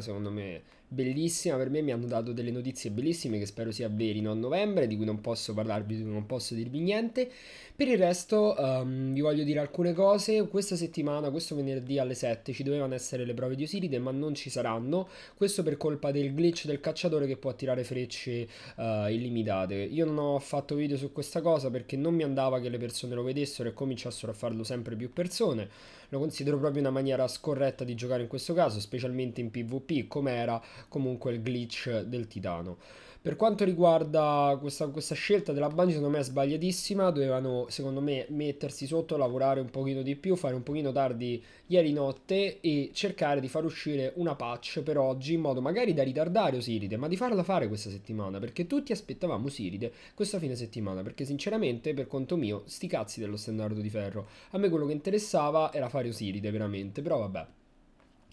secondo me bellissima per me, mi hanno dato delle notizie bellissime che spero si avverino a novembre, di cui non posso parlarvi, di cui non posso dirvi niente. Per il resto um, vi voglio dire alcune cose, questa settimana, questo venerdì alle 7 ci dovevano essere le prove di Osiride ma non ci saranno, questo per colpa del glitch del cacciatore che può tirare frecce uh, illimitate. Io non ho fatto video su questa cosa perché non mi andava che le persone lo vedessero e cominciassero a farlo sempre più persone, lo considero proprio una maniera scorretta di giocare in questo caso, specialmente in PvP, come era comunque il glitch del titano. Per quanto riguarda questa, questa scelta della Bungie, secondo me è sbagliatissima. Dovevano, secondo me, mettersi sotto, lavorare un pochino di più, fare un pochino tardi ieri notte e cercare di far uscire una patch per oggi in modo magari da ritardare Osiride, ma di farla fare questa settimana, perché tutti aspettavamo Osiride questa fine settimana, perché sinceramente, per conto mio, sti cazzi dello standard di ferro. A me quello che interessava era fare Osiride, veramente, però vabbè.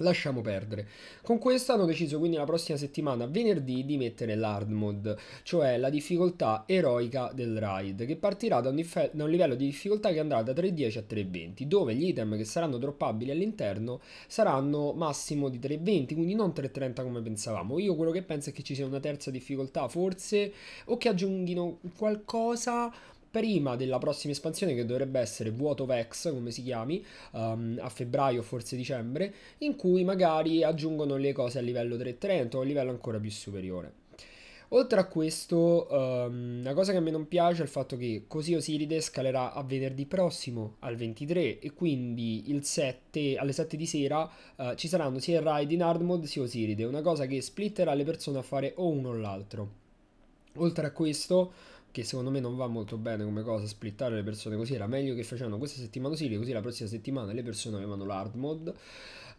Lasciamo perdere. Con questo hanno deciso quindi la prossima settimana, venerdì, di mettere l'hard mode, cioè la difficoltà eroica del raid, che partirà da un, da un livello di difficoltà che andrà da 3.10 a 3.20, dove gli item che saranno droppabili all'interno saranno massimo di 3.20, quindi non 3.30 come pensavamo. Io quello che penso è che ci sia una terza difficoltà, forse, o che aggiunghino qualcosa prima della prossima espansione che dovrebbe essere Vuoto Vex, come si chiami, um, a febbraio forse dicembre, in cui magari aggiungono le cose a livello 330 o a livello ancora più superiore. Oltre a questo, um, ehm, la cosa che a me non piace è il fatto che così Osiride scalerà a venerdì prossimo, al 23, e quindi il 7, alle 7 di sera uh, ci saranno sia il raid in hard mode sia Osiride, una cosa che splitterà le persone a fare o uno o l'altro. Oltre a questo, che secondo me non va molto bene come cosa splittare le persone così era meglio che facevano questa settimana sì così la prossima settimana le persone avevano l'hard mode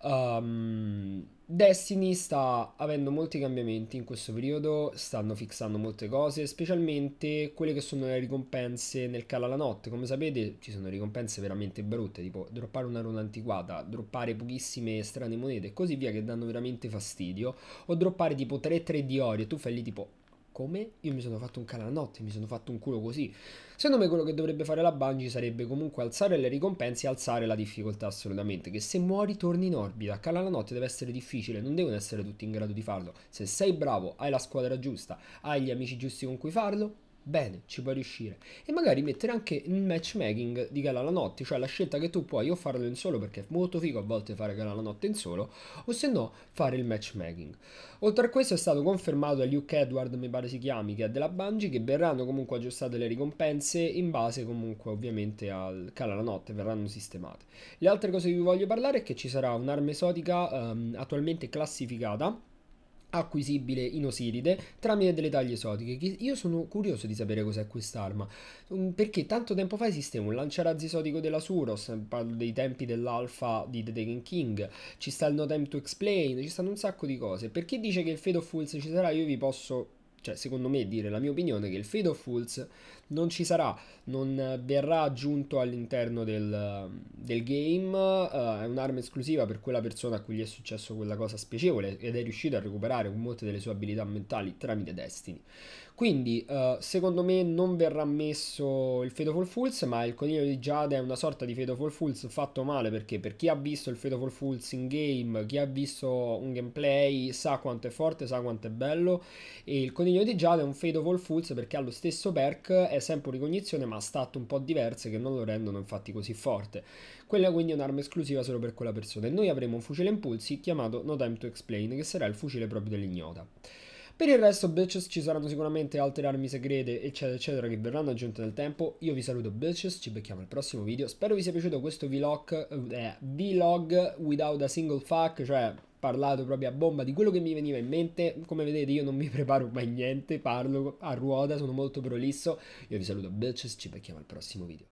um, Destiny sta avendo molti cambiamenti in questo periodo stanno fissando molte cose specialmente quelle che sono le ricompense nel cala la notte come sapete ci sono ricompense veramente brutte tipo droppare una runa antiquata droppare pochissime strane monete e così via che danno veramente fastidio o droppare tipo 3-3 di ori e tu fai lì tipo come? Io mi sono fatto un canale la notte, mi sono fatto un culo così. Secondo me quello che dovrebbe fare la Bungie sarebbe comunque alzare le ricompense e alzare la difficoltà assolutamente, che se muori torni in orbita. cala la notte deve essere difficile, non devono essere tutti in grado di farlo. Se sei bravo, hai la squadra giusta, hai gli amici giusti con cui farlo, bene, ci puoi riuscire. E magari mettere anche il matchmaking di gala la notte, cioè la scelta che tu puoi o farlo in solo perché è molto figo a volte fare gala la notte in solo, o se no fare il matchmaking. Oltre a questo è stato confermato da Luke Edward, mi pare si chiami, che è della Bungie, che verranno comunque aggiustate le ricompense in base comunque ovviamente al gala la notte, verranno sistemate. Le altre cose di cui vi voglio parlare è che ci sarà un'arma esotica um, attualmente classificata acquisibile in Osiride tramite delle taglie esotiche. Io sono curioso di sapere cos'è quest'arma, mm, perché tanto tempo fa esisteva un lanciarazzi esotico della Suros, parlo dei tempi dell'alfa di The Taken King, ci sta il No Time to Explain, ci stanno un sacco di cose. Perché dice che il Fate of Fools ci sarà, io vi posso cioè secondo me dire la mia opinione che il Fate of Fools non ci sarà, non verrà aggiunto all'interno del, del game, uh, è un'arma esclusiva per quella persona a cui gli è successo quella cosa spiacevole ed è riuscito a recuperare molte delle sue abilità mentali tramite Destiny. Quindi uh, secondo me non verrà messo il Fate of All Fools, ma il coniglio di Giada è una sorta di Fate of All Fools fatto male perché per chi ha visto il Fate of All Fools in game, chi ha visto un gameplay sa quanto è forte, sa quanto è bello e il coniglio L'omino di Giada è un fade of all fools perché ha lo stesso perk, è sempre ricognizione ma ha stat un po' diverse che non lo rendono infatti così forte. Quella quindi è un'arma esclusiva solo per quella persona e noi avremo un fucile impulsi chiamato No Time to Explain che sarà il fucile proprio dell'ignota. Per il resto, bitches, ci saranno sicuramente altre armi segrete, eccetera, eccetera, che verranno aggiunte nel tempo. Io vi saluto, bitches, ci becchiamo al prossimo video. Spero vi sia piaciuto questo vlog, eh, vlog without a single fuck, cioè parlato proprio a bomba di quello che mi veniva in mente. Come vedete, io non mi preparo mai niente, parlo a ruota, sono molto prolisso. Io vi saluto, bitches, ci becchiamo al prossimo video.